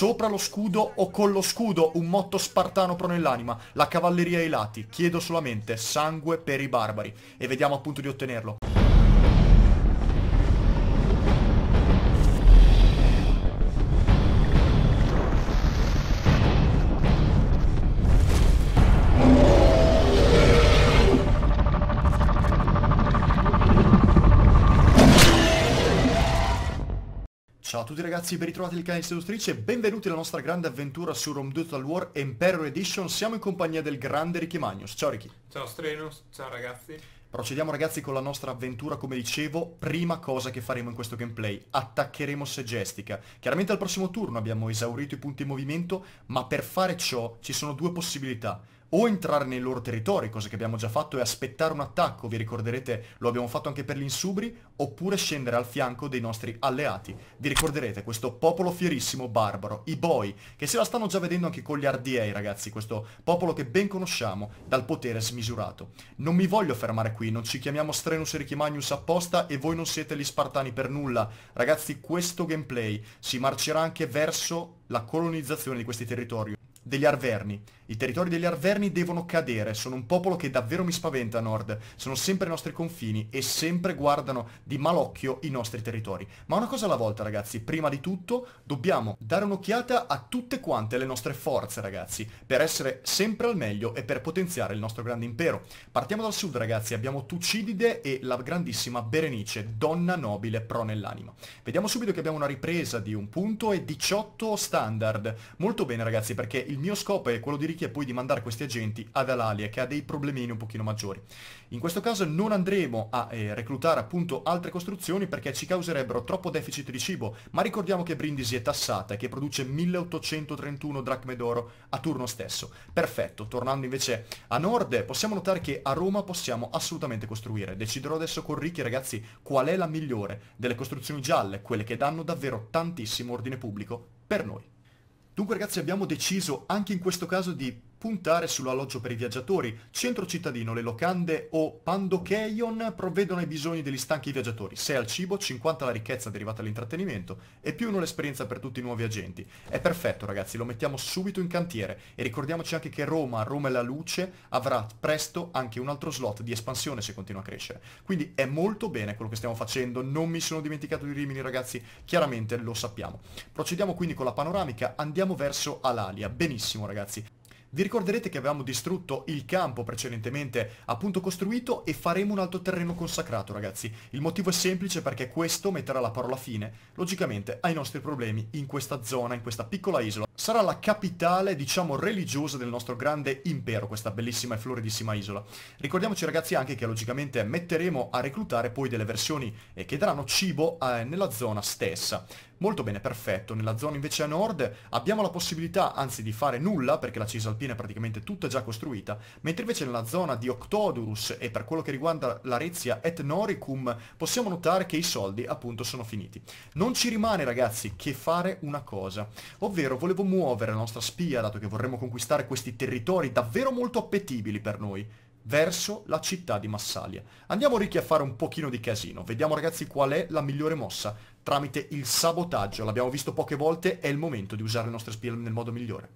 sopra lo scudo o con lo scudo, un motto spartano pro nell'anima, la cavalleria ai lati, chiedo solamente sangue per i barbari e vediamo appunto di ottenerlo. tutti ragazzi, ben ritrovati nel canale Seduttrice e benvenuti alla nostra grande avventura su Rome Total War Emperor Edition. Siamo in compagnia del grande Ricky Magnus. Ciao Ricky. Ciao Strenus, ciao ragazzi. Procediamo ragazzi con la nostra avventura, come dicevo, prima cosa che faremo in questo gameplay, attaccheremo Segestica. Chiaramente al prossimo turno abbiamo esaurito i punti in movimento, ma per fare ciò ci sono due possibilità o entrare nei loro territori, cosa che abbiamo già fatto, e aspettare un attacco, vi ricorderete lo abbiamo fatto anche per gli insubri, oppure scendere al fianco dei nostri alleati. Vi ricorderete questo popolo fierissimo barbaro, i Boi, che se la stanno già vedendo anche con gli RDA ragazzi, questo popolo che ben conosciamo dal potere smisurato. Non mi voglio fermare qui, non ci chiamiamo Strenus e Richimagnus apposta e voi non siete gli Spartani per nulla. Ragazzi, questo gameplay si marcerà anche verso la colonizzazione di questi territori degli Arverni, i territori degli Arverni devono cadere, sono un popolo che davvero mi spaventa a nord, sono sempre ai nostri confini e sempre guardano di malocchio i nostri territori. Ma una cosa alla volta ragazzi, prima di tutto dobbiamo dare un'occhiata a tutte quante le nostre forze ragazzi, per essere sempre al meglio e per potenziare il nostro grande impero. Partiamo dal sud ragazzi, abbiamo Tucidide e la grandissima Berenice, donna nobile pro nell'anima. Vediamo subito che abbiamo una ripresa di un punto e 18 standard. Molto bene ragazzi perché il mio scopo è quello di e poi di mandare questi agenti ad Alalia che ha dei problemini un pochino maggiori. In questo caso non andremo a eh, reclutare appunto altre costruzioni perché ci causerebbero troppo deficit di cibo, ma ricordiamo che Brindisi è tassata e che produce 1831 dracme d'oro a turno stesso. Perfetto, tornando invece a nord possiamo notare che a Roma possiamo assolutamente costruire. Deciderò adesso con Ricky ragazzi qual è la migliore delle costruzioni gialle, quelle che danno davvero tantissimo ordine pubblico per noi. Dunque ragazzi abbiamo deciso anche in questo caso di puntare sull'alloggio per i viaggiatori, centro cittadino, le locande o pandokeion provvedono ai bisogni degli stanchi viaggiatori, 6 al cibo, 50 alla ricchezza derivata all'intrattenimento e più 1 l'esperienza per tutti i nuovi agenti. È perfetto ragazzi, lo mettiamo subito in cantiere e ricordiamoci anche che Roma, Roma e la Luce avrà presto anche un altro slot di espansione se continua a crescere. Quindi è molto bene quello che stiamo facendo, non mi sono dimenticato di Rimini ragazzi, chiaramente lo sappiamo. Procediamo quindi con la panoramica, andiamo verso Alalia, benissimo ragazzi. Vi ricorderete che avevamo distrutto il campo precedentemente appunto costruito e faremo un altro terreno consacrato ragazzi. Il motivo è semplice perché questo metterà la parola fine logicamente ai nostri problemi in questa zona, in questa piccola isola. Sarà la capitale diciamo religiosa del nostro grande impero, questa bellissima e floridissima isola. Ricordiamoci ragazzi anche che logicamente metteremo a reclutare poi delle versioni eh, che daranno cibo eh, nella zona stessa. Molto bene, perfetto. Nella zona invece a nord abbiamo la possibilità, anzi, di fare nulla, perché la Cisalpina è praticamente tutta già costruita, mentre invece nella zona di Octodurus e per quello che riguarda l'Arezia et Noricum possiamo notare che i soldi, appunto, sono finiti. Non ci rimane, ragazzi, che fare una cosa. Ovvero, volevo muovere la nostra spia, dato che vorremmo conquistare questi territori davvero molto appetibili per noi verso la città di Massalia. Andiamo ricchi a fare un pochino di casino, vediamo ragazzi qual è la migliore mossa tramite il sabotaggio, l'abbiamo visto poche volte, è il momento di usare le nostre spie nel modo migliore.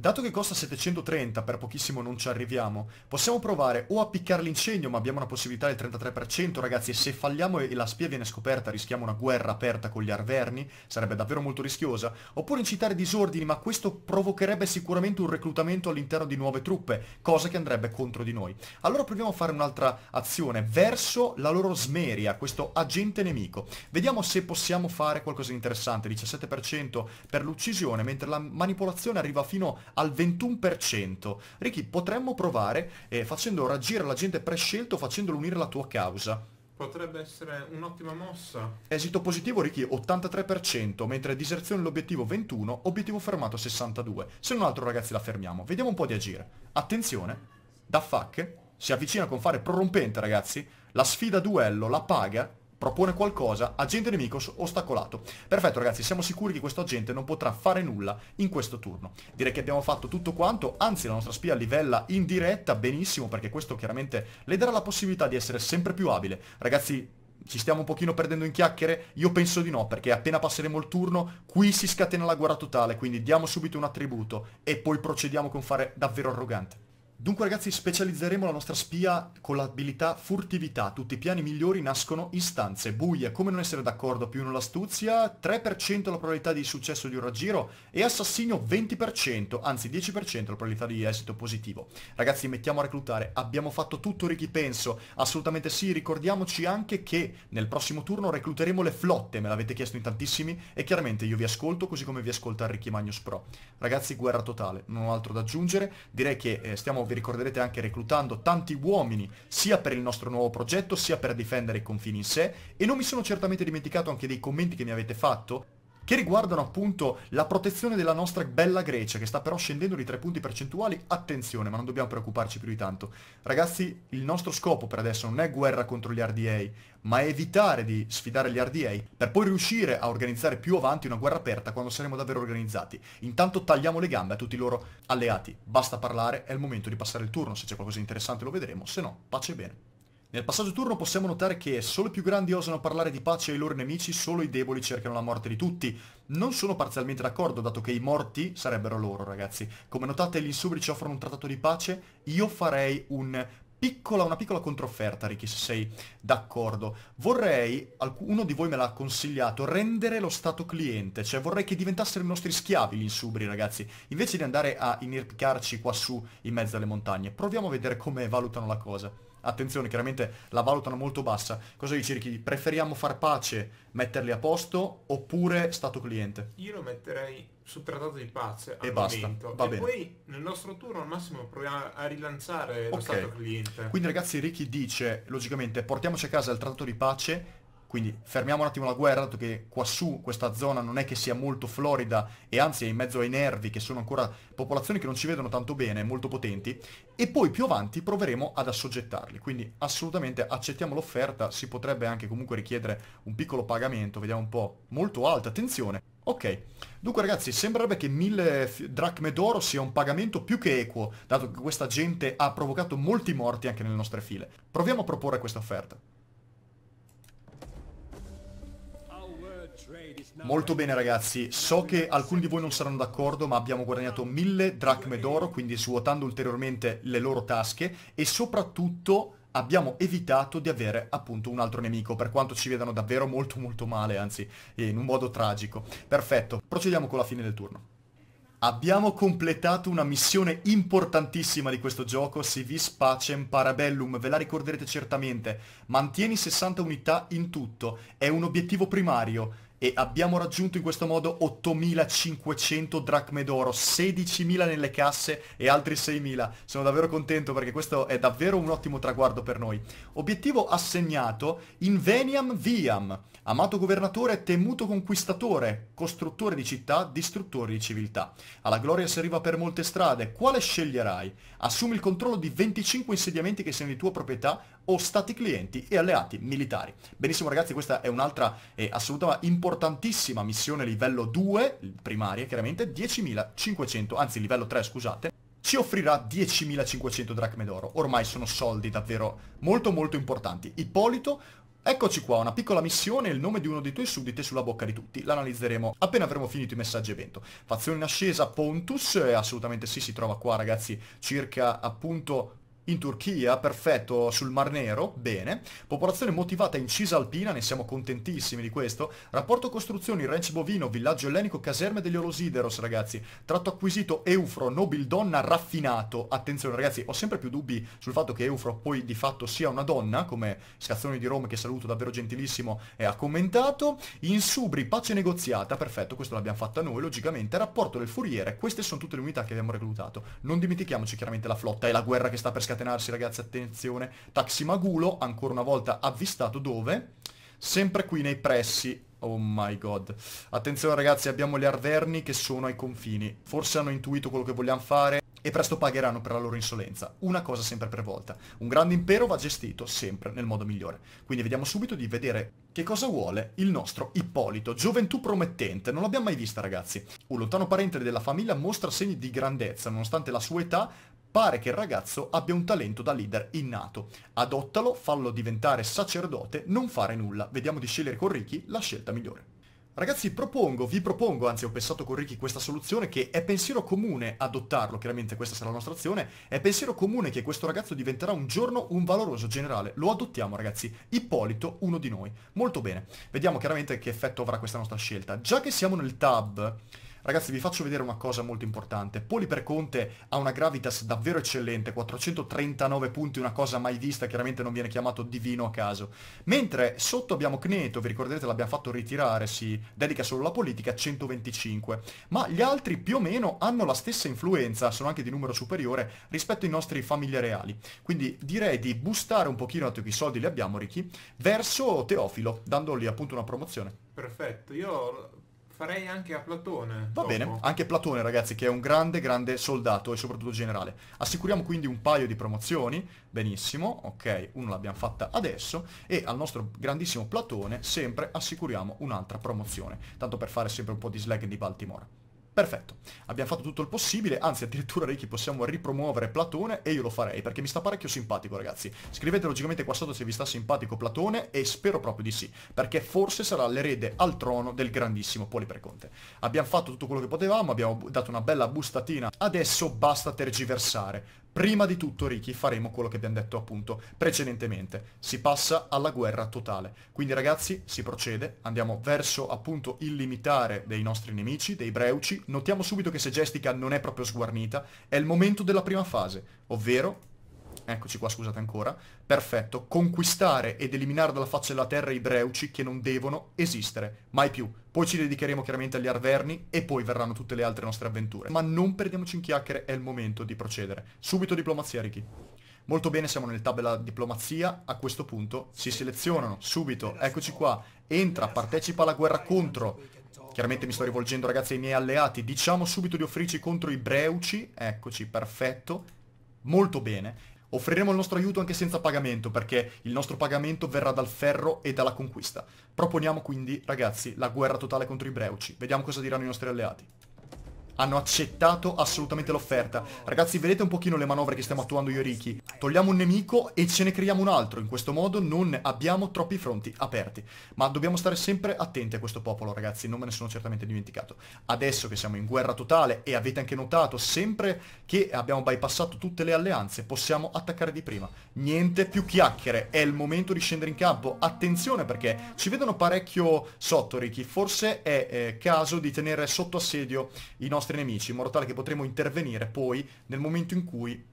Dato che costa 730, per pochissimo non ci arriviamo, possiamo provare o a piccare l'incendio, ma abbiamo una possibilità del 33%, ragazzi, e se falliamo e la spia viene scoperta rischiamo una guerra aperta con gli arverni, sarebbe davvero molto rischiosa, oppure incitare disordini, ma questo provocherebbe sicuramente un reclutamento all'interno di nuove truppe, cosa che andrebbe contro di noi. Allora proviamo a fare un'altra azione, verso la loro smeria, questo agente nemico. Vediamo se possiamo fare qualcosa di interessante, 17% per l'uccisione, mentre la manipolazione arriva fino a al 21%. Ricky, potremmo provare eh, facendo raggire gente prescelto, facendolo unire alla tua causa. Potrebbe essere un'ottima mossa. Esito positivo Ricky 83%, mentre diserzione l'obiettivo 21, obiettivo fermato 62. Se non altro ragazzi la fermiamo. Vediamo un po' di agire. Attenzione, da fuck si avvicina con fare prorompente ragazzi. La sfida duello la paga propone qualcosa, agente nemico ostacolato. Perfetto ragazzi, siamo sicuri che questo agente non potrà fare nulla in questo turno. Direi che abbiamo fatto tutto quanto, anzi la nostra spia livella in diretta benissimo perché questo chiaramente le darà la possibilità di essere sempre più abile. Ragazzi, ci stiamo un pochino perdendo in chiacchiere? Io penso di no, perché appena passeremo il turno, qui si scatena la guerra totale, quindi diamo subito un attributo e poi procediamo con fare davvero arrogante. Dunque ragazzi specializzeremo la nostra spia con l'abilità furtività, tutti i piani migliori nascono in stanze, buie, come non essere d'accordo, più uno l'astuzia, 3% la probabilità di successo di un raggiro e assassino 20%, anzi 10% la probabilità di esito positivo. Ragazzi mettiamo a reclutare, abbiamo fatto tutto Ricky penso, assolutamente sì, ricordiamoci anche che nel prossimo turno recluteremo le flotte, me l'avete chiesto in tantissimi e chiaramente io vi ascolto così come vi ascolta Ricky Magnus Pro. Ragazzi guerra totale, non ho altro da aggiungere, direi che eh, stiamo vi ricorderete anche reclutando tanti uomini sia per il nostro nuovo progetto sia per difendere i confini in sé e non mi sono certamente dimenticato anche dei commenti che mi avete fatto che riguardano appunto la protezione della nostra bella Grecia, che sta però scendendo di 3 punti percentuali. Attenzione, ma non dobbiamo preoccuparci più di tanto. Ragazzi, il nostro scopo per adesso non è guerra contro gli RDA, ma evitare di sfidare gli RDA per poi riuscire a organizzare più avanti una guerra aperta quando saremo davvero organizzati. Intanto tagliamo le gambe a tutti i loro alleati. Basta parlare, è il momento di passare il turno, se c'è qualcosa di interessante lo vedremo, se no pace e bene. Nel passaggio turno possiamo notare che solo i più grandi osano parlare di pace ai loro nemici, solo i deboli cercano la morte di tutti. Non sono parzialmente d'accordo, dato che i morti sarebbero loro, ragazzi. Come notate, gli insubri ci offrono un trattato di pace, io farei un piccola, una piccola controfferta, Ricky, se sei d'accordo. Vorrei, uno di voi me l'ha consigliato, rendere lo stato cliente, cioè vorrei che diventassero i nostri schiavi gli insubri, ragazzi, invece di andare a inerpicarci quassù in mezzo alle montagne. Proviamo a vedere come valutano la cosa attenzione, chiaramente la valutano molto bassa, cosa gli Ricky? Preferiamo far pace, metterli a posto oppure stato cliente? Io lo metterei su trattato di pace e basta, momento. va e bene. poi nel nostro turno al massimo proviamo a rilanciare okay. lo stato cliente. Quindi ragazzi Ricky dice, logicamente, portiamoci a casa il trattato di pace quindi fermiamo un attimo la guerra, dato che quassù questa zona non è che sia molto florida e anzi è in mezzo ai nervi, che sono ancora popolazioni che non ci vedono tanto bene, molto potenti, e poi più avanti proveremo ad assoggettarli. Quindi assolutamente accettiamo l'offerta, si potrebbe anche comunque richiedere un piccolo pagamento, vediamo un po', molto alta, attenzione. Ok, dunque ragazzi sembrerebbe che 1000 dracme d'oro sia un pagamento più che equo, dato che questa gente ha provocato molti morti anche nelle nostre file. Proviamo a proporre questa offerta. Molto bene ragazzi, so che alcuni di voi non saranno d'accordo ma abbiamo guadagnato mille dracme d'oro quindi svuotando ulteriormente le loro tasche e soprattutto abbiamo evitato di avere appunto un altro nemico, per quanto ci vedano davvero molto molto male, anzi in un modo tragico. Perfetto, procediamo con la fine del turno. Abbiamo completato una missione importantissima di questo gioco, Civis Pacem Parabellum, ve la ricorderete certamente. Mantieni 60 unità in tutto, è un obiettivo primario e abbiamo raggiunto in questo modo 8.500 dracme d'oro, 16.000 nelle casse e altri 6.000. Sono davvero contento perché questo è davvero un ottimo traguardo per noi. Obiettivo assegnato, Inveniam Viam, amato governatore, temuto conquistatore, costruttore di città, distruttore di civiltà. Alla gloria si arriva per molte strade, quale sceglierai? Assumi il controllo di 25 insediamenti che siano di tua proprietà o stati clienti e alleati militari. Benissimo ragazzi, questa è un'altra eh, assoluta ma importantissima missione livello 2, primaria chiaramente, 10.500, anzi livello 3 scusate, ci offrirà 10.500 dracme d'oro. Ormai sono soldi davvero molto molto importanti. Ippolito Eccoci qua, una piccola missione, il nome di uno dei tuoi sudditi sulla bocca di tutti. L'analizzeremo appena avremo finito i messaggi evento. Fazione in ascesa, Pontus, eh, assolutamente sì, si trova qua ragazzi, circa appunto in Turchia, perfetto, sul Mar Nero, bene. Popolazione motivata incisa alpina, ne siamo contentissimi di questo. Rapporto costruzioni, ranch bovino, villaggio ellenico, caserme degli Olosideros, ragazzi. Tratto acquisito, Eufro, nobildonna raffinato. Attenzione ragazzi, ho sempre più dubbi sul fatto che Eufro poi di fatto sia una donna, come Scazzoni di Roma, che saluto davvero gentilissimo, e ha commentato. In Subri, pace negoziata, perfetto, questo l'abbiamo fatta noi, logicamente. Rapporto del furiere, queste sono tutte le unità che abbiamo reclutato. Non dimentichiamoci chiaramente la flotta e la guerra che sta per scattare scatenarsi ragazzi, attenzione. Taximagulo, ancora una volta avvistato dove? Sempre qui nei pressi. Oh my god. Attenzione ragazzi, abbiamo gli arverni che sono ai confini. Forse hanno intuito quello che vogliamo fare e presto pagheranno per la loro insolenza. Una cosa sempre per volta. Un grande impero va gestito sempre nel modo migliore. Quindi vediamo subito di vedere che cosa vuole il nostro Ippolito. Gioventù promettente, non l'abbiamo mai vista ragazzi. Un lontano parente della famiglia mostra segni di grandezza, nonostante la sua età Pare che il ragazzo abbia un talento da leader innato. Adottalo, fallo diventare sacerdote, non fare nulla. Vediamo di scegliere con Ricky la scelta migliore. Ragazzi propongo, vi propongo, anzi ho pensato con Ricky questa soluzione che è pensiero comune adottarlo, chiaramente questa sarà la nostra azione, è pensiero comune che questo ragazzo diventerà un giorno un valoroso generale, lo adottiamo ragazzi, Ippolito uno di noi, molto bene, vediamo chiaramente che effetto avrà questa nostra scelta, già che siamo nel tab Ragazzi vi faccio vedere una cosa molto importante. Poli per Conte ha una gravitas davvero eccellente, 439 punti, una cosa mai vista, chiaramente non viene chiamato divino a caso. Mentre sotto abbiamo Cneto, vi ricorderete l'abbiamo fatto ritirare, si dedica solo alla politica, 125. Ma gli altri più o meno hanno la stessa influenza, sono anche di numero superiore, rispetto ai nostri famiglie reali. Quindi direi di boostare un pochino, dato che i soldi li abbiamo Ricky, verso Teofilo, dandogli appunto una promozione. Perfetto, io farei anche a Platone. Va dopo. bene, anche Platone ragazzi che è un grande grande soldato e soprattutto generale. Assicuriamo quindi un paio di promozioni, benissimo, ok, uno l'abbiamo fatta adesso e al nostro grandissimo Platone sempre assicuriamo un'altra promozione, tanto per fare sempre un po' di slag di Baltimora. Perfetto, abbiamo fatto tutto il possibile, anzi addirittura Ricky possiamo ripromuovere Platone e io lo farei perché mi sta parecchio simpatico ragazzi. Scrivete logicamente qua sotto se vi sta simpatico Platone e spero proprio di sì, perché forse sarà l'erede al trono del grandissimo Poliperconte. Abbiamo fatto tutto quello che potevamo, abbiamo dato una bella bustatina, adesso basta tergiversare Prima di tutto, Ricky, faremo quello che abbiamo detto appunto precedentemente. Si passa alla guerra totale. Quindi ragazzi, si procede, andiamo verso appunto il limitare dei nostri nemici, dei breuci. Notiamo subito che se Jessica non è proprio sguarnita. È il momento della prima fase, ovvero eccoci qua, scusate ancora, perfetto, conquistare ed eliminare dalla faccia della terra i Breuci che non devono esistere, mai più. Poi ci dedicheremo chiaramente agli Arverni e poi verranno tutte le altre nostre avventure. Ma non perdiamoci in chiacchiere, è il momento di procedere. Subito diplomazia, Ricky. Molto bene, siamo nel tab della diplomazia, a questo punto si selezionano subito, eccoci qua, entra, partecipa alla guerra contro, Chiaramente mi sto rivolgendo ragazzi ai miei alleati, diciamo subito di offrirci contro i Breuci, eccoci, perfetto, molto bene. Offriremo il nostro aiuto anche senza pagamento, perché il nostro pagamento verrà dal ferro e dalla conquista. Proponiamo quindi, ragazzi, la guerra totale contro i Breuci. Vediamo cosa diranno i nostri alleati hanno accettato assolutamente l'offerta. Ragazzi, vedete un pochino le manovre che stiamo attuando io e Ricky. Togliamo un nemico e ce ne creiamo un altro. In questo modo non abbiamo troppi fronti aperti. Ma dobbiamo stare sempre attenti a questo popolo, ragazzi. Non me ne sono certamente dimenticato. Adesso che siamo in guerra totale e avete anche notato sempre che abbiamo bypassato tutte le alleanze, possiamo attaccare di prima. Niente più chiacchiere. È il momento di scendere in campo. Attenzione perché ci vedono parecchio sotto, Ricky. Forse è eh, caso di tenere sotto assedio i nostri nostri nemici, in modo tale che potremo intervenire poi nel momento in cui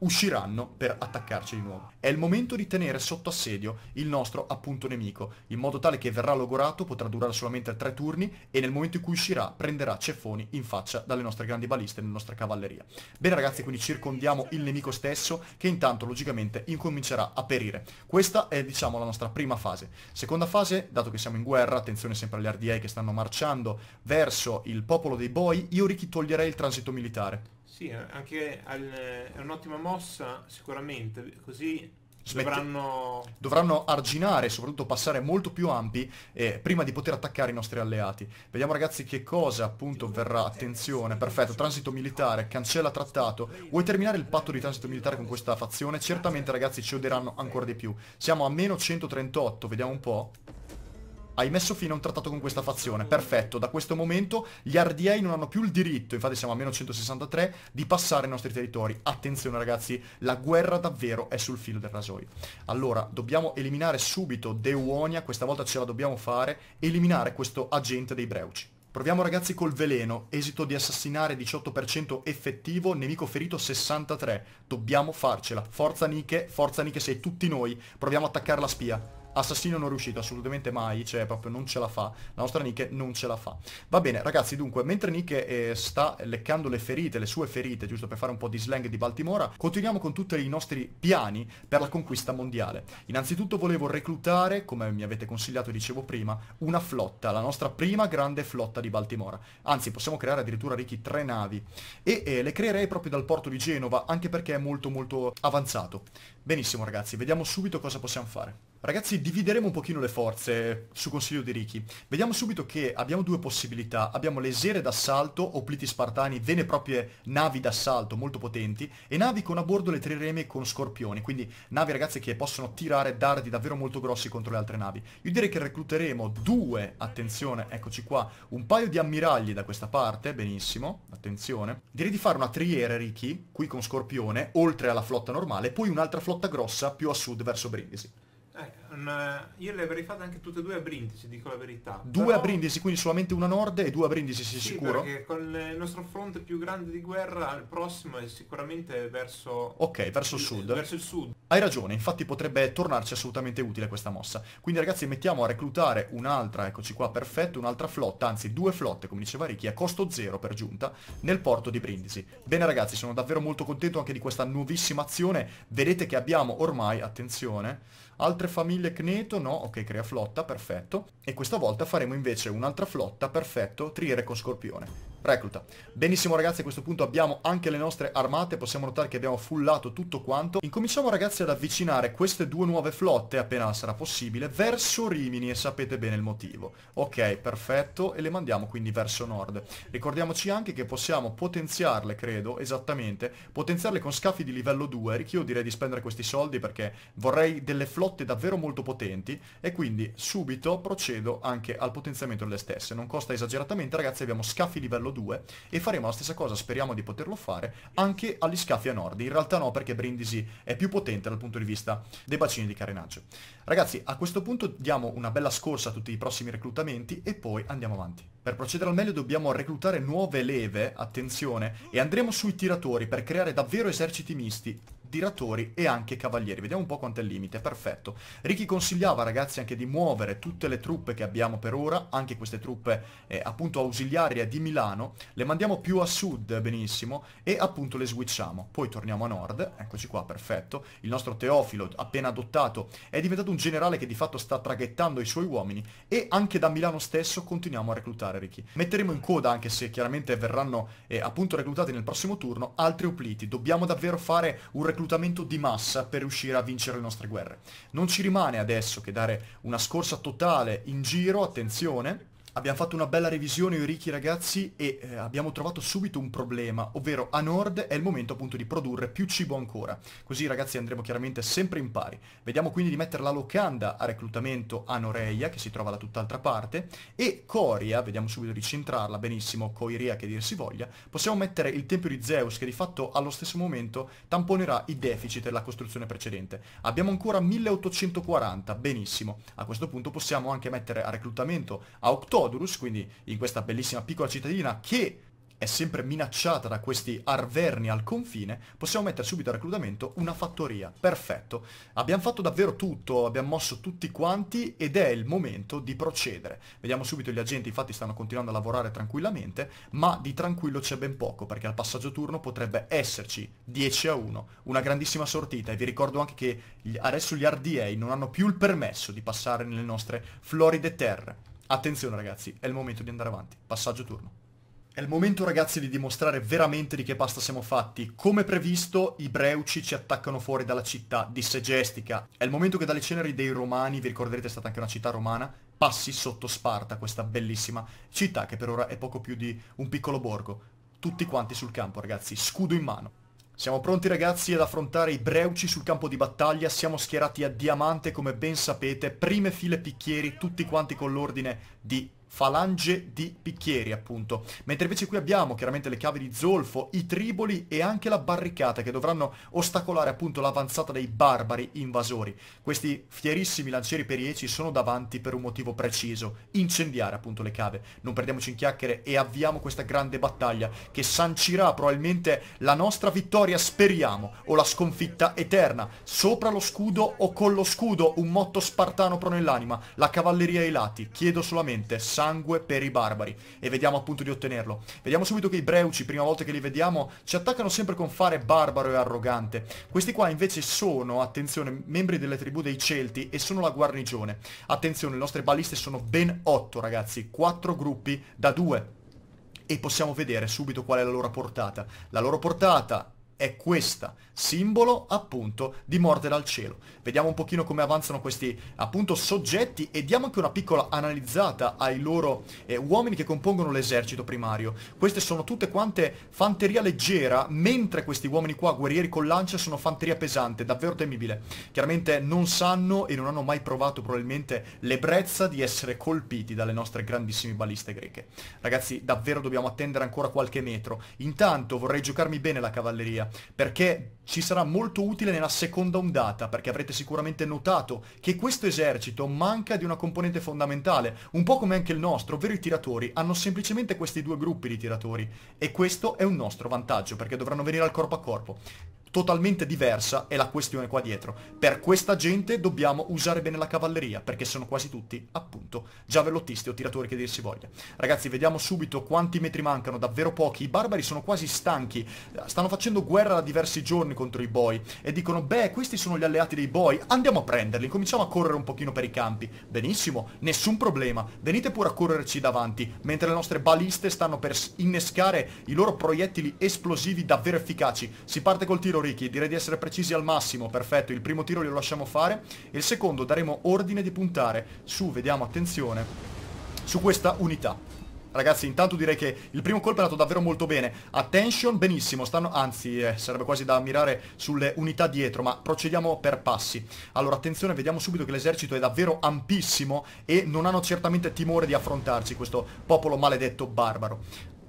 usciranno per attaccarci di nuovo. È il momento di tenere sotto assedio il nostro appunto nemico, in modo tale che verrà logorato, potrà durare solamente tre turni e nel momento in cui uscirà prenderà ceffoni in faccia dalle nostre grandi baliste nella nostra cavalleria. Bene ragazzi, quindi circondiamo il nemico stesso che intanto logicamente incomincerà a perire. Questa è diciamo la nostra prima fase. Seconda fase, dato che siamo in guerra, attenzione sempre agli RDA che stanno marciando verso il popolo dei boi, io richi toglierei il transito militare sì, eh, anche al, eh, è un'ottima mossa sicuramente, così dovranno... dovranno arginare e soprattutto passare molto più ampi eh, prima di poter attaccare i nostri alleati. Vediamo ragazzi che cosa appunto verrà, attenzione, perfetto, transito militare, cancella trattato, vuoi terminare il patto di transito militare con questa fazione? Certamente ragazzi ci odieranno ancora di più, siamo a meno 138, vediamo un po'. Hai messo fine a un trattato con questa fazione, perfetto, da questo momento gli RDA non hanno più il diritto, infatti siamo a meno 163, di passare i nostri territori. Attenzione ragazzi, la guerra davvero è sul filo del rasoio. Allora, dobbiamo eliminare subito Deuonia, questa volta ce la dobbiamo fare, eliminare questo agente dei Breuci. Proviamo ragazzi col veleno, esito di assassinare 18% effettivo, nemico ferito 63. Dobbiamo farcela. Forza Nike, forza Nike sei tutti noi. Proviamo ad attaccare la spia. Assassino non è riuscito assolutamente mai, cioè proprio non ce la fa. La nostra Nike non ce la fa. Va bene, ragazzi, dunque, mentre Nike eh, sta leccando le ferite, le sue ferite, giusto per fare un po' di slang di Baltimora, continuiamo con tutti i nostri piani per la conquista mondiale. Innanzitutto volevo reclutare, come mi avete consigliato, dicevo prima, una flotta, la nostra prima grande flotta di Baltimora. Anzi, possiamo creare addirittura ricchi tre navi e eh, le creerei proprio dal porto di Genova, anche perché è molto molto avanzato. Benissimo ragazzi, vediamo subito cosa possiamo fare. Ragazzi, divideremo un pochino le forze su consiglio di Ricky. Vediamo subito che abbiamo due possibilità. Abbiamo le sere d'assalto, opliti spartani, vene e proprie navi d'assalto molto potenti, e navi con a bordo le trireme con scorpioni, quindi navi ragazzi che possono tirare dardi davvero molto grossi contro le altre navi. Io direi che recluteremo due, attenzione, eccoci qua, un paio di ammiragli da questa parte, benissimo, attenzione. Direi di fare una triere, Ricky, qui con scorpione, oltre alla flotta normale, poi un'altra flotta botta grossa più a sud verso Brindisi. Mm, eh, io le avrei fatte anche tutte e due a Brindisi, dico la verità. Due Però... a Brindisi, quindi solamente una nord e due a Brindisi, sei sì, sicuro? Perché con il nostro fronte più grande di guerra, il prossimo è sicuramente verso... Ok, verso il sud. Verso il sud. Hai ragione, infatti potrebbe tornarci assolutamente utile questa mossa. Quindi ragazzi mettiamo a reclutare un'altra, eccoci qua, perfetto, un'altra flotta, anzi due flotte, come diceva Ricky, a costo zero per giunta, nel porto di Brindisi. Bene ragazzi, sono davvero molto contento anche di questa nuovissima azione. Vedete che abbiamo ormai, attenzione, altre famiglie Tecneto, no, ok, crea flotta, perfetto. E questa volta faremo invece un'altra flotta, perfetto, triere con scorpione recluta. Benissimo ragazzi, a questo punto abbiamo anche le nostre armate, possiamo notare che abbiamo fullato tutto quanto. Incominciamo ragazzi ad avvicinare queste due nuove flotte, appena sarà possibile, verso Rimini e sapete bene il motivo. Ok, perfetto, e le mandiamo quindi verso nord. Ricordiamoci anche che possiamo potenziarle, credo, esattamente, potenziarle con scafi di livello 2, io direi di spendere questi soldi perché vorrei delle flotte davvero molto potenti e quindi subito procedo anche al potenziamento delle stesse. Non costa esageratamente ragazzi, abbiamo scafi livello 2 2 e faremo la stessa cosa, speriamo di poterlo fare, anche agli scafi a nord. In realtà no, perché Brindisi è più potente dal punto di vista dei bacini di carenaggio. Ragazzi, a questo punto diamo una bella scorsa a tutti i prossimi reclutamenti e poi andiamo avanti. Per procedere al meglio dobbiamo reclutare nuove leve, attenzione, e andremo sui tiratori per creare davvero eserciti misti tiratori e anche cavalieri. Vediamo un po' quanto è il limite, perfetto. Ricky consigliava ragazzi anche di muovere tutte le truppe che abbiamo per ora, anche queste truppe eh, appunto ausiliarie di Milano, le mandiamo più a sud benissimo e appunto le switchiamo. Poi torniamo a nord, eccoci qua, perfetto. Il nostro Teofilo, appena adottato, è diventato un generale che di fatto sta traghettando i suoi uomini e anche da Milano stesso continuiamo a reclutare Ricky. Metteremo in coda, anche se chiaramente verranno eh, appunto reclutati nel prossimo turno, altri opliti. Dobbiamo davvero fare un reclutamento di massa per riuscire a vincere le nostre guerre. Non ci rimane adesso che dare una scorsa totale in giro, attenzione, abbiamo fatto una bella revisione i ricchi ragazzi e eh, abbiamo trovato subito un problema, ovvero a nord è il momento appunto di produrre più cibo ancora. Così ragazzi andremo chiaramente sempre in pari. Vediamo quindi di mettere la locanda a reclutamento a Noreia, che si trova da tutt'altra parte, e Coria, vediamo subito di centrarla, benissimo, Coiria che dir si voglia, possiamo mettere il Tempio di Zeus che di fatto allo stesso momento tamponerà i deficit della costruzione precedente. Abbiamo ancora 1840, benissimo. A questo punto possiamo anche mettere a reclutamento a Octolio, Odorus, quindi in questa bellissima piccola cittadina che è sempre minacciata da questi arverni al confine, possiamo mettere subito a reclutamento una fattoria. Perfetto. Abbiamo fatto davvero tutto, abbiamo mosso tutti quanti ed è il momento di procedere. Vediamo subito gli agenti, infatti stanno continuando a lavorare tranquillamente, ma di tranquillo c'è ben poco, perché al passaggio turno potrebbe esserci 10 a 1, una grandissima sortita. E vi ricordo anche che adesso gli RDA non hanno più il permesso di passare nelle nostre floride terre. Attenzione ragazzi, è il momento di andare avanti. Passaggio turno. È il momento ragazzi di dimostrare veramente di che pasta siamo fatti. Come previsto, i Breuci ci attaccano fuori dalla città disse Segestica. È il momento che dalle ceneri dei Romani, vi ricorderete è stata anche una città romana, passi sotto Sparta, questa bellissima città che per ora è poco più di un piccolo borgo. Tutti quanti sul campo ragazzi, scudo in mano. Siamo pronti ragazzi ad affrontare i Breuci sul campo di battaglia, siamo schierati a diamante come ben sapete, prime file picchieri, tutti quanti con l'ordine di falange di bicchieri appunto mentre invece qui abbiamo chiaramente le cave di zolfo i triboli e anche la barricata che dovranno ostacolare appunto l'avanzata dei barbari invasori questi fierissimi lancieri perieci sono davanti per un motivo preciso incendiare appunto le cave non perdiamoci in chiacchiere e avviamo questa grande battaglia che sancirà probabilmente la nostra vittoria speriamo o la sconfitta eterna sopra lo scudo o con lo scudo un motto spartano pro nell'anima la cavalleria ai lati chiedo solamente sangue per i barbari e vediamo appunto di ottenerlo. Vediamo subito che i Breuci, prima volta che li vediamo, ci attaccano sempre con fare barbaro e arrogante. Questi qua invece sono, attenzione, membri delle tribù dei Celti e sono la guarnigione. Attenzione, le nostre baliste sono ben 8 ragazzi, 4 gruppi da 2 e possiamo vedere subito qual è la loro portata. La loro portata è questa, simbolo appunto di morte dal cielo. Vediamo un pochino come avanzano questi appunto soggetti e diamo anche una piccola analizzata ai loro eh, uomini che compongono l'esercito primario. Queste sono tutte quante fanteria leggera, mentre questi uomini qua, guerrieri con lancia, sono fanteria pesante, davvero temibile. Chiaramente non sanno e non hanno mai provato probabilmente l'ebbrezza di essere colpiti dalle nostre grandissime baliste greche. Ragazzi, davvero dobbiamo attendere ancora qualche metro. Intanto vorrei giocarmi bene la cavalleria perché ci sarà molto utile nella seconda ondata, perché avrete sicuramente notato che questo esercito manca di una componente fondamentale, un po' come anche il nostro, ovvero i tiratori, hanno semplicemente questi due gruppi di tiratori, e questo è un nostro vantaggio, perché dovranno venire al corpo a corpo totalmente diversa è la questione qua dietro. Per questa gente dobbiamo usare bene la cavalleria, perché sono quasi tutti, appunto, giavellottisti o tiratori che dir si voglia. Ragazzi, vediamo subito quanti metri mancano, davvero pochi. I barbari sono quasi stanchi, stanno facendo guerra da diversi giorni contro i boi e dicono, beh, questi sono gli alleati dei boi, andiamo a prenderli, cominciamo a correre un pochino per i campi. Benissimo, nessun problema, venite pure a correrci davanti, mentre le nostre baliste stanno per innescare i loro proiettili esplosivi davvero efficaci. Si parte col tiro Bello Ricky, direi di essere precisi al massimo, perfetto, il primo tiro lo lasciamo fare e il secondo daremo ordine di puntare su, vediamo, attenzione, su questa unità. Ragazzi, intanto direi che il primo colpo è andato davvero molto bene. Attention, benissimo, stanno... Anzi, eh, sarebbe quasi da ammirare sulle unità dietro, ma procediamo per passi. Allora, attenzione, vediamo subito che l'esercito è davvero ampissimo e non hanno certamente timore di affrontarci, questo popolo maledetto barbaro.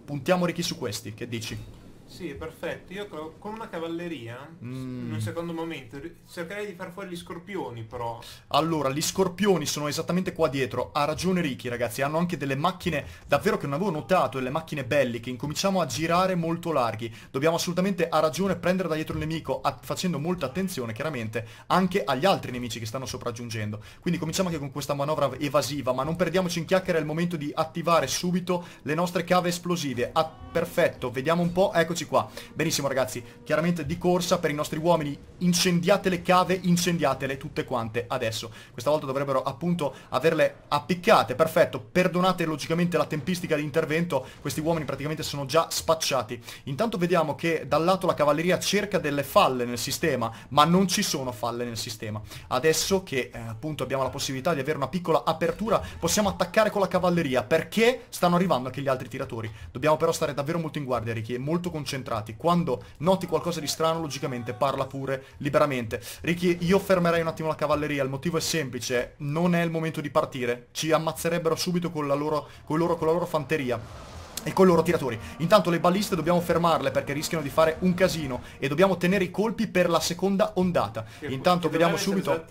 Puntiamo Ricky su questi, che dici? Sì, perfetto. Io con una cavalleria, mm. in un secondo momento, cercherei di far fuori gli scorpioni però. Allora, gli scorpioni sono esattamente qua dietro. Ha ragione Ricky, ragazzi. Hanno anche delle macchine, davvero che non avevo notato, delle macchine belliche. Incominciamo a girare molto larghi. Dobbiamo assolutamente, ha ragione, prendere da dietro il nemico, facendo molta attenzione, chiaramente, anche agli altri nemici che stanno sopraggiungendo. Quindi cominciamo anche con questa manovra evasiva, ma non perdiamoci in chiacchiere, è il momento di attivare subito le nostre cave esplosive. Ah, perfetto, vediamo un po'. Eccoci eccoci qua. Benissimo ragazzi, chiaramente di corsa per i nostri uomini, incendiate le cave, incendiatele tutte quante adesso. Questa volta dovrebbero appunto averle appiccate, perfetto. Perdonate logicamente la tempistica di intervento, questi uomini praticamente sono già spacciati. Intanto vediamo che dal lato la cavalleria cerca delle falle nel sistema, ma non ci sono falle nel sistema. Adesso che eh, appunto abbiamo la possibilità di avere una piccola apertura, possiamo attaccare con la cavalleria perché stanno arrivando anche gli altri tiratori. Dobbiamo però stare davvero molto in guardia, Ricky, è molto concentrati concentrati. Quando noti qualcosa di strano, logicamente parla pure liberamente. Ricky, io fermerei un attimo la cavalleria, il motivo è semplice, non è il momento di partire. Ci ammazzerebbero subito con la loro, con loro, con la loro fanteria e con i loro tiratori. Intanto le balliste dobbiamo fermarle perché rischiano di fare un casino e dobbiamo tenere i colpi per la seconda ondata. Che Intanto che vediamo subito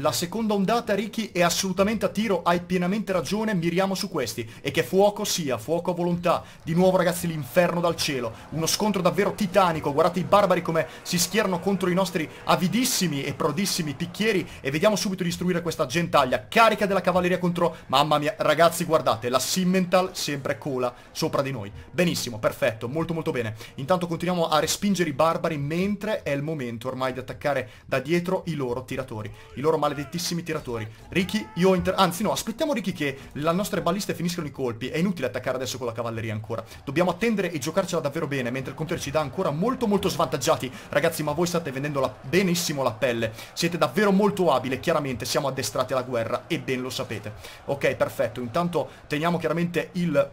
la seconda ondata Ricky è assolutamente a tiro, hai pienamente ragione, miriamo su questi e che fuoco sia, fuoco a volontà. Di nuovo ragazzi l'inferno dal cielo, uno scontro davvero titanico, guardate i barbari come si schierano contro i nostri avidissimi e prodissimi picchieri e vediamo subito distruggere questa gentaglia. Carica della cavalleria contro, mamma mia ragazzi guardate, la Simmental sempre cola sopra di noi. Benissimo, perfetto, molto molto bene. Intanto continuiamo a respingere i barbari mentre è il momento ormai di attaccare da dietro i loro tiratori, i loro maledettissimi tiratori. Ricky, io inter... anzi no, aspettiamo Ricky che le nostre balliste finiscano i colpi, è inutile attaccare adesso con la cavalleria ancora. Dobbiamo attendere e giocarcela davvero bene, mentre il computer ci dà ancora molto molto svantaggiati. Ragazzi, ma voi state vendendo la... benissimo la pelle, siete davvero molto abile, chiaramente siamo addestrati alla guerra e ben lo sapete. Ok, perfetto, intanto teniamo chiaramente il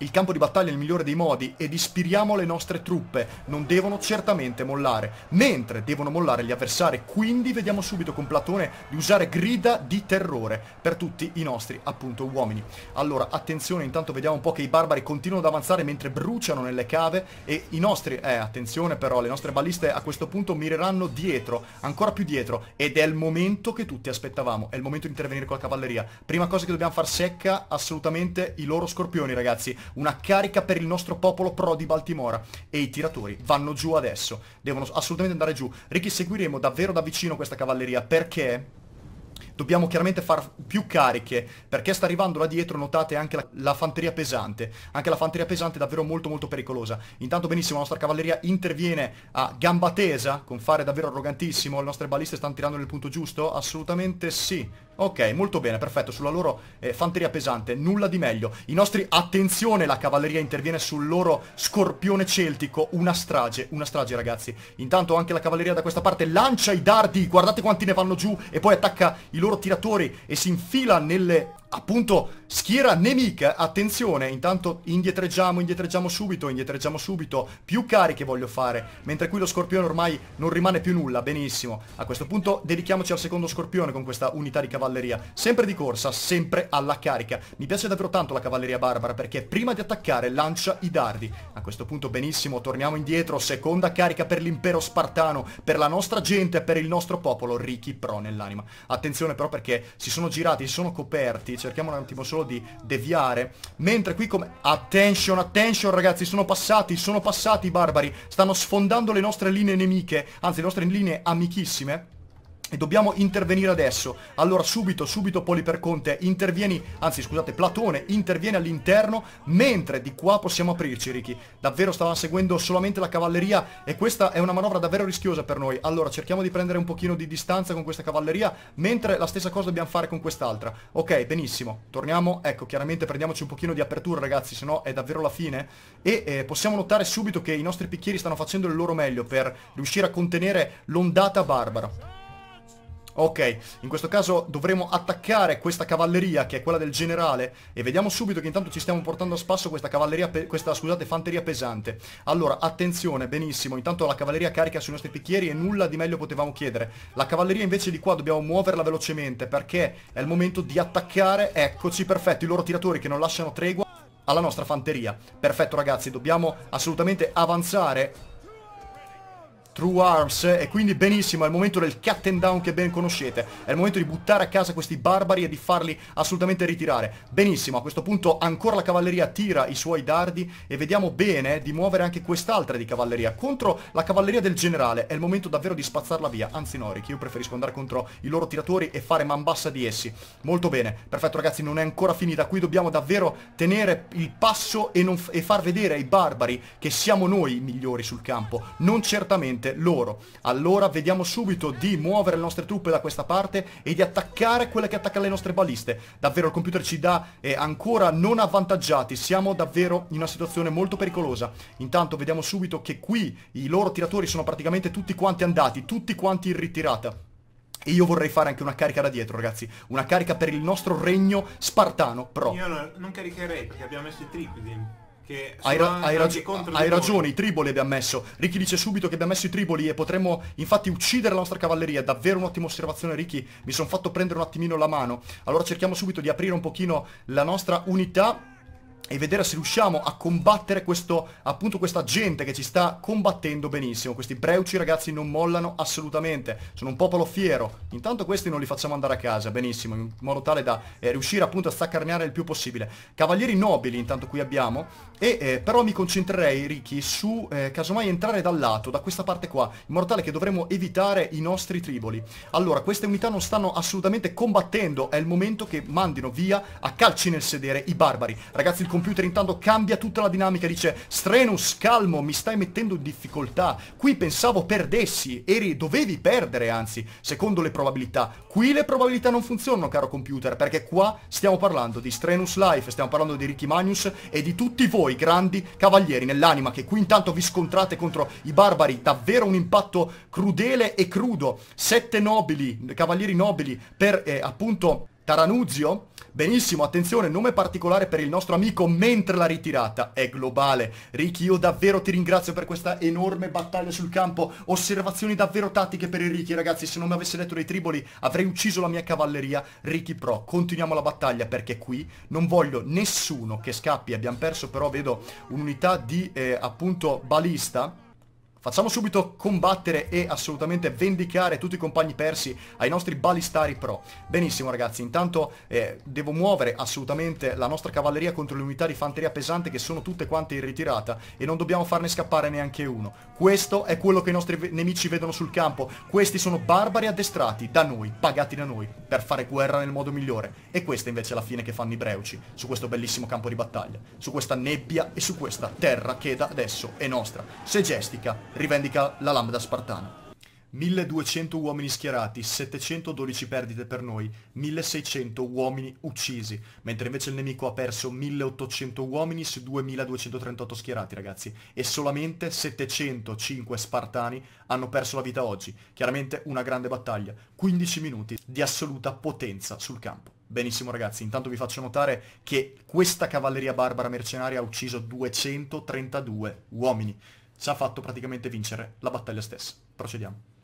il campo di battaglia è il migliore dei modi ed ispiriamo le nostre truppe, non devono certamente mollare, mentre devono mollare gli avversari, quindi vediamo subito con Platone di usare grida di terrore per tutti i nostri appunto uomini. Allora, attenzione, intanto vediamo un po' che i barbari continuano ad avanzare mentre bruciano nelle cave e i nostri, eh, attenzione però, le nostre balliste a questo punto mireranno dietro, ancora più dietro, ed è il momento che tutti aspettavamo, è il momento di intervenire con la cavalleria. Prima cosa che dobbiamo far secca assolutamente i loro scorpioni, ragazzi una carica per il nostro popolo pro di Baltimora. E i tiratori vanno giù adesso, devono assolutamente andare giù. Ricky, seguiremo davvero da vicino questa cavalleria perché dobbiamo chiaramente far più cariche, perché sta arrivando là dietro, notate anche la, la fanteria pesante, anche la fanteria pesante è davvero molto molto pericolosa. Intanto benissimo, la nostra cavalleria interviene a gamba tesa, con fare davvero arrogantissimo, le nostre baliste stanno tirando nel punto giusto? Assolutamente sì. Ok, molto bene, perfetto, sulla loro eh, fanteria pesante, nulla di meglio. I nostri, attenzione, la cavalleria interviene sul loro scorpione celtico, una strage, una strage ragazzi. Intanto anche la cavalleria da questa parte lancia i dardi, guardate quanti ne vanno giù e poi attacca i loro loro tiratori e si infila nelle appunto schiera nemica, attenzione, intanto indietreggiamo, indietreggiamo subito, indietreggiamo subito, più cariche voglio fare, mentre qui lo scorpione ormai non rimane più nulla, benissimo, a questo punto dedichiamoci al secondo scorpione con questa unità di cavalleria, sempre di corsa, sempre alla carica, mi piace davvero tanto la cavalleria barbara perché prima di attaccare lancia i dardi, a questo punto benissimo, torniamo indietro, seconda carica per l'impero spartano, per la nostra gente, per il nostro popolo, ricchi pro nell'anima, attenzione però perché si sono girati, si sono coperti, cerchiamo un attimo solo di deviare. Mentre qui come... Attention, attention ragazzi, sono passati, sono passati i barbari, stanno sfondando le nostre linee nemiche, anzi le nostre linee amichissime e dobbiamo intervenire adesso. Allora subito, subito Poliperconte intervieni, anzi scusate, Platone interviene all'interno, mentre di qua possiamo aprirci, Ricky. Davvero stavamo seguendo solamente la cavalleria e questa è una manovra davvero rischiosa per noi. Allora cerchiamo di prendere un pochino di distanza con questa cavalleria, mentre la stessa cosa dobbiamo fare con quest'altra. Ok, benissimo, torniamo, ecco, chiaramente prendiamoci un pochino di apertura ragazzi, se no è davvero la fine. E eh, possiamo notare subito che i nostri picchieri stanno facendo il loro meglio per riuscire a contenere l'ondata barbara. Ok, in questo caso dovremo attaccare questa cavalleria che è quella del generale e vediamo subito che intanto ci stiamo portando a spasso questa cavalleria, questa scusate, fanteria pesante. Allora, attenzione, benissimo, intanto la cavalleria carica sui nostri picchieri e nulla di meglio potevamo chiedere. La cavalleria invece di qua dobbiamo muoverla velocemente perché è il momento di attaccare, eccoci, perfetto, i loro tiratori che non lasciano tregua alla nostra fanteria. Perfetto ragazzi, dobbiamo assolutamente avanzare True Arms e quindi benissimo, è il momento del cut and down che ben conoscete, è il momento di buttare a casa questi barbari e di farli assolutamente ritirare. Benissimo, a questo punto ancora la cavalleria tira i suoi dardi e vediamo bene di muovere anche quest'altra di cavalleria contro la cavalleria del generale, è il momento davvero di spazzarla via, anzi no Rick, io preferisco andare contro i loro tiratori e fare man bassa di essi. Molto bene, perfetto ragazzi, non è ancora finita, qui dobbiamo davvero tenere il passo e, e far vedere ai barbari che siamo noi i migliori sul campo, non certamente sicuramente loro. Allora vediamo subito di muovere le nostre truppe da questa parte e di attaccare quelle che attaccano le nostre baliste. Davvero il computer ci dà eh, ancora non avvantaggiati, siamo davvero in una situazione molto pericolosa. Intanto vediamo subito che qui i loro tiratori sono praticamente tutti quanti andati, tutti quanti in ritirata. E io vorrei fare anche una carica da dietro, ragazzi. Una carica per il nostro regno spartano, pro. Io non caricherei perché abbiamo messo i tripidi. Che hai, ra hai, raggi hai ragione, i triboli abbiamo messo. Ricky dice subito che abbiamo messo i triboli e potremmo infatti uccidere la nostra cavalleria. davvero un'ottima osservazione, Ricky. Mi sono fatto prendere un attimino la mano. Allora cerchiamo subito di aprire un pochino la nostra unità e vedere se riusciamo a combattere questo, appunto questa gente che ci sta combattendo benissimo. Questi breuci ragazzi non mollano assolutamente, sono un popolo fiero. Intanto questi non li facciamo andare a casa, benissimo, in modo tale da eh, riuscire appunto a staccarneare il più possibile. Cavalieri nobili intanto qui abbiamo, e eh, però mi concentrerei, Ricky, su eh, casomai entrare dal lato, da questa parte qua, in modo tale che dovremo evitare i nostri triboli. Allora, queste unità non stanno assolutamente combattendo, è il momento che mandino via a calci nel sedere i barbari. Ragazzi, computer intanto cambia tutta la dinamica, dice Strenus, calmo, mi stai mettendo in difficoltà, qui pensavo perdessi, eri, dovevi perdere anzi, secondo le probabilità. Qui le probabilità non funzionano, caro computer, perché qua stiamo parlando di Strenus Life, stiamo parlando di Ricky Magnus e di tutti voi, grandi cavalieri nell'anima, che qui intanto vi scontrate contro i barbari, davvero un impatto crudele e crudo. Sette nobili, cavalieri nobili, per eh, appunto Taranuzio? Benissimo, attenzione, nome particolare per il nostro amico mentre la ritirata è globale. Ricky, io davvero ti ringrazio per questa enorme battaglia sul campo. Osservazioni davvero tattiche per il Ricky, ragazzi. Se non mi avesse detto dei triboli avrei ucciso la mia cavalleria. Ricky Pro, continuiamo la battaglia perché qui non voglio nessuno che scappi. Abbiamo perso però, vedo, un'unità di eh, appunto balista Facciamo subito combattere e assolutamente vendicare tutti i compagni persi ai nostri balistari pro. Benissimo ragazzi, intanto eh, devo muovere assolutamente la nostra cavalleria contro le unità di fanteria pesante che sono tutte quante in ritirata e non dobbiamo farne scappare neanche uno. Questo è quello che i nostri nemici vedono sul campo. Questi sono barbari addestrati da noi, pagati da noi, per fare guerra nel modo migliore. E questa invece è la fine che fanno i breuci su questo bellissimo campo di battaglia, su questa nebbia e su questa terra che da adesso è nostra. Segestica rivendica la lambda spartana. 1200 uomini schierati, 712 perdite per noi, 1600 uomini uccisi, mentre invece il nemico ha perso 1800 uomini su 2238 schierati ragazzi, e solamente 705 spartani hanno perso la vita oggi, chiaramente una grande battaglia, 15 minuti di assoluta potenza sul campo. Benissimo ragazzi, intanto vi faccio notare che questa cavalleria barbara mercenaria ha ucciso 232 uomini, ci ha fatto praticamente vincere la battaglia stessa. Procediamo.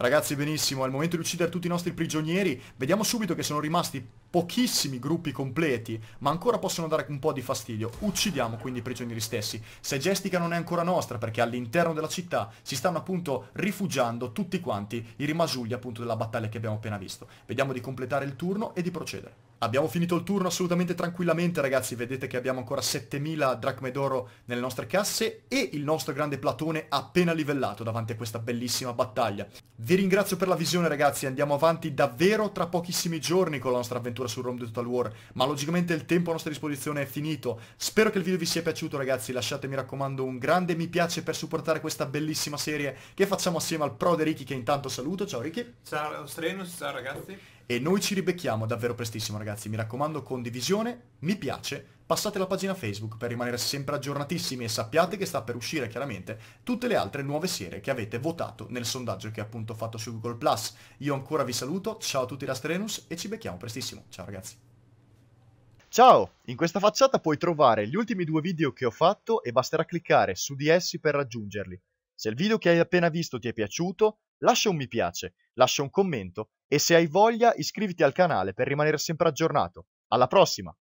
Ragazzi benissimo, è il momento di uccidere tutti i nostri prigionieri, vediamo subito che sono rimasti pochissimi gruppi completi, ma ancora possono dare un po' di fastidio. Uccidiamo quindi i prigionieri stessi. Se Segestica non è ancora nostra perché all'interno della città si stanno appunto rifugiando tutti quanti i rimasugli appunto della battaglia che abbiamo appena visto. Vediamo di completare il turno e di procedere. Abbiamo finito il turno assolutamente tranquillamente ragazzi, vedete che abbiamo ancora 7000 dracme d'oro nelle nostre casse e il nostro grande platone appena livellato davanti a questa bellissima battaglia. Vi ringrazio per la visione ragazzi, andiamo avanti davvero tra pochissimi giorni con la nostra avventura su Rome di Total War, ma logicamente il tempo a nostra disposizione è finito. Spero che il video vi sia piaciuto ragazzi, lasciate mi raccomando un grande mi piace per supportare questa bellissima serie che facciamo assieme al pro de Ricky che intanto saluto, ciao Ricky. Ciao Strenus, ciao ragazzi. E noi ci ribecchiamo davvero prestissimo ragazzi, mi raccomando condivisione, mi piace, passate la pagina Facebook per rimanere sempre aggiornatissimi e sappiate che sta per uscire chiaramente tutte le altre nuove serie che avete votato nel sondaggio che appunto ho fatto su Google+. Io ancora vi saluto, ciao a tutti da Strenus e ci becchiamo prestissimo, ciao ragazzi. Ciao! In questa facciata puoi trovare gli ultimi due video che ho fatto e basterà cliccare su di essi per raggiungerli. Se il video che hai appena visto ti è piaciuto, lascia un mi piace, lascia un commento e se hai voglia iscriviti al canale per rimanere sempre aggiornato. Alla prossima!